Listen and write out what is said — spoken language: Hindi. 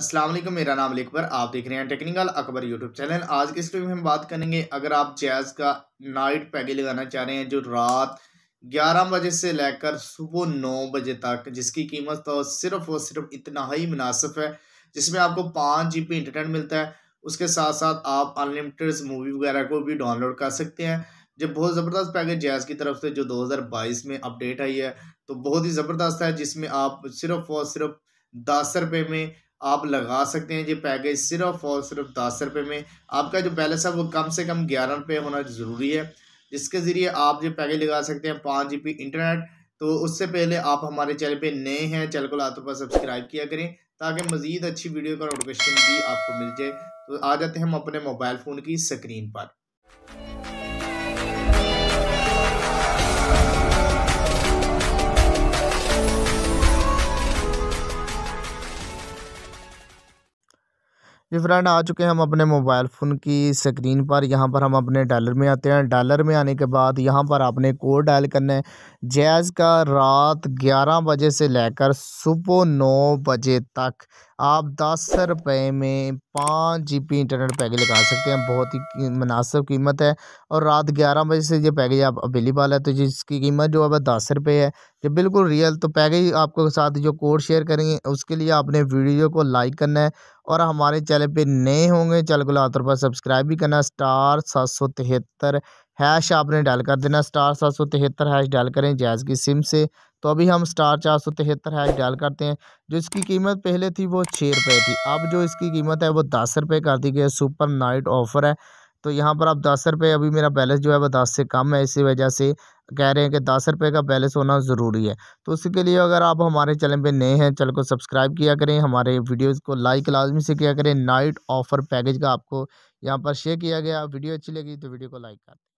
असलम मेरा नाम अकबर आप देख रहे हैं टेक्निकल अकबर यूट्यूब चैनल आज के इस वीडियो में हम बात करेंगे अगर आप जैज़ का नाइट पैकेज लगाना चाह रहे हैं जो रात 11 बजे से लेकर सुबह 9 बजे तक जिसकी कीमत तो सिर्फ और सिर्फ इतना ही मुनासिब है जिसमें आपको पाँच जी इंटरनेट मिलता है उसके साथ साथ आप अनलिमिटेड मूवी वगैरह को भी डाउनलोड कर सकते हैं जब बहुत ज़बरदस्त पैकेज जैज़ की तरफ से जो 2022 में अपडेट आई है तो बहुत ही ज़बरदस्त है जिसमें आप सिर्फ और सिर्फ दस रुपये में आप लगा सकते हैं ये पैकेज सिर्फ और सिर्फ दस रुपये में आपका जो बैलेंस है वो कम से कम ग्यारह रुपये होना ज़रूरी है जिसके ज़रिए आप जो पैकेज लगा सकते हैं पाँच जी इंटरनेट तो उससे पहले आप हमारे चैनल पे नए हैं चैनल को लातों पर सब्सक्राइब किया करें ताकि मज़ीद अच्छी वीडियो का नोटिफिकेशन भी आपको मिल जाए तो आ जाते हैं हम अपने मोबाइल फ़ोन की स्क्रीन पर जी फ्रेंड आ चुके हैं हम अपने मोबाइल फ़ोन की स्क्रीन पर यहाँ पर हम अपने डॉलर में आते हैं डॉलर में आने के बाद यहाँ पर आपने कोड डायल करना है जैज़ का रात ग्यारह बजे से लेकर सुबह नौ बजे तक आप दस रुपये में पाँच जी पी इंटरनेट पैकेज लगा सकते हैं बहुत ही मुनासिब कीमत है और रात ग्यारह बजे से ये पैकेज आप अवेलेबल है तो जिसकी कीमत जो है दस रुपये है जो बिल्कुल रियल तो पैकेज आपको साथ जो कोड शेयर करेंगे उसके लिए आपने वीडियो को लाइक करना है और हमारे चैनल पर नए होंगे चैनल को लातौर पर सब्सक्राइब भी करना स्टार सात सौ तिहत्तर हैश आपने डायल कर देना स्टार सात सौ तिहत्तर हैश डायल करें जैज़ की सिम से तो अभी हम स्टार चार सौ तिहत्तर हैश डायल करते हैं जो इसकी कीमत पहले थी वो छः रुपये थी अब जो इसकी कीमत है वो दस रुपये कर दी गई है सुपर नाइट ऑफ़र है तो यहाँ पर आप दस रुपये अभी मेरा बैलेंस जो है वो दस से कम है इसी वजह से कह रहे हैं कि दस रुपये का बैलेंस होना ज़रूरी है तो उसके लिए अगर आप हमारे चैनल पे नए हैं चैनल को सब्सक्राइब किया करें हमारे वीडियोस को लाइक लाजमी से किया करें नाइट ऑफ़र पैकेज का आपको यहाँ पर शेयर किया गया वीडियो अच्छी लगी तो वीडियो को लाइक कर